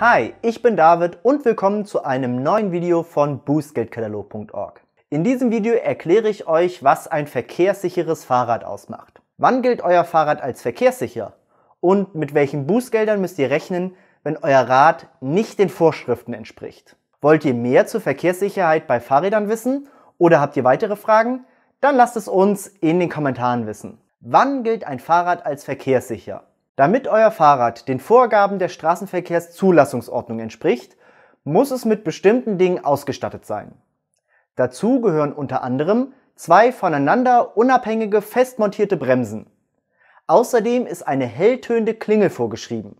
Hi, ich bin David und willkommen zu einem neuen Video von Bußgeldkatalog.org. In diesem Video erkläre ich euch, was ein verkehrssicheres Fahrrad ausmacht. Wann gilt euer Fahrrad als verkehrssicher? Und mit welchen Bußgeldern müsst ihr rechnen, wenn euer Rad nicht den Vorschriften entspricht? Wollt ihr mehr zur Verkehrssicherheit bei Fahrrädern wissen oder habt ihr weitere Fragen? Dann lasst es uns in den Kommentaren wissen. Wann gilt ein Fahrrad als verkehrssicher? Damit euer Fahrrad den Vorgaben der Straßenverkehrszulassungsordnung entspricht, muss es mit bestimmten Dingen ausgestattet sein. Dazu gehören unter anderem zwei voneinander unabhängige festmontierte Bremsen. Außerdem ist eine helltönende Klingel vorgeschrieben.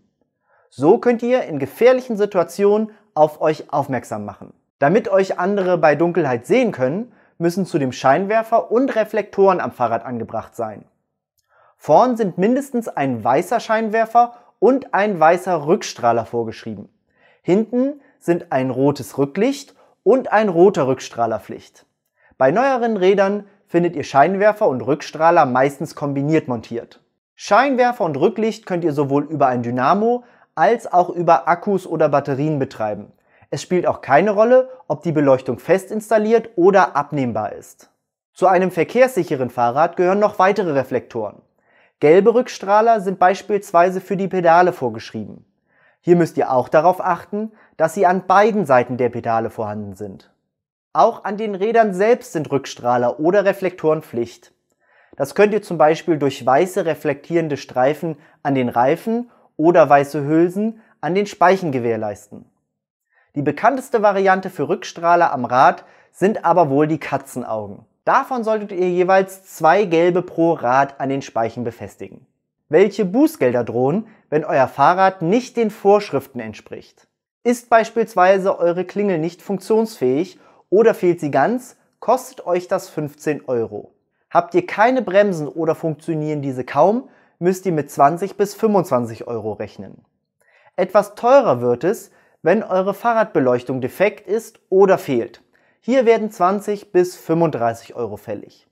So könnt ihr in gefährlichen Situationen auf euch aufmerksam machen. Damit euch andere bei Dunkelheit sehen können, müssen zudem Scheinwerfer und Reflektoren am Fahrrad angebracht sein. Vorn sind mindestens ein weißer Scheinwerfer und ein weißer Rückstrahler vorgeschrieben. Hinten sind ein rotes Rücklicht und ein roter Rückstrahlerpflicht. Bei neueren Rädern findet ihr Scheinwerfer und Rückstrahler meistens kombiniert montiert. Scheinwerfer und Rücklicht könnt ihr sowohl über ein Dynamo als auch über Akkus oder Batterien betreiben. Es spielt auch keine Rolle, ob die Beleuchtung fest installiert oder abnehmbar ist. Zu einem verkehrssicheren Fahrrad gehören noch weitere Reflektoren. Gelbe Rückstrahler sind beispielsweise für die Pedale vorgeschrieben. Hier müsst ihr auch darauf achten, dass sie an beiden Seiten der Pedale vorhanden sind. Auch an den Rädern selbst sind Rückstrahler oder Reflektoren Pflicht. Das könnt ihr zum Beispiel durch weiße reflektierende Streifen an den Reifen oder weiße Hülsen an den Speichen gewährleisten. Die bekannteste Variante für Rückstrahler am Rad sind aber wohl die Katzenaugen. Davon solltet ihr jeweils zwei gelbe pro Rad an den Speichen befestigen. Welche Bußgelder drohen, wenn euer Fahrrad nicht den Vorschriften entspricht? Ist beispielsweise eure Klingel nicht funktionsfähig oder fehlt sie ganz, kostet euch das 15 Euro. Habt ihr keine Bremsen oder funktionieren diese kaum, müsst ihr mit 20 bis 25 Euro rechnen. Etwas teurer wird es, wenn eure Fahrradbeleuchtung defekt ist oder fehlt. Hier werden 20 bis 35 Euro fällig.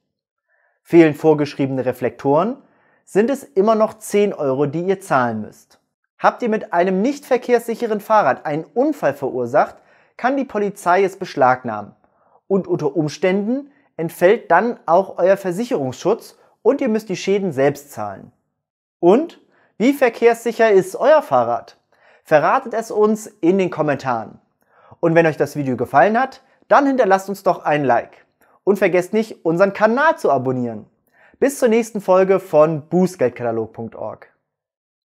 Fehlen vorgeschriebene Reflektoren, sind es immer noch 10 Euro, die ihr zahlen müsst. Habt ihr mit einem nicht verkehrssicheren Fahrrad einen Unfall verursacht, kann die Polizei es beschlagnahmen. Und unter Umständen entfällt dann auch euer Versicherungsschutz und ihr müsst die Schäden selbst zahlen. Und wie verkehrssicher ist euer Fahrrad? Verratet es uns in den Kommentaren. Und wenn euch das Video gefallen hat, dann hinterlasst uns doch ein Like. Und vergesst nicht, unseren Kanal zu abonnieren. Bis zur nächsten Folge von bußgeldkatalog.org.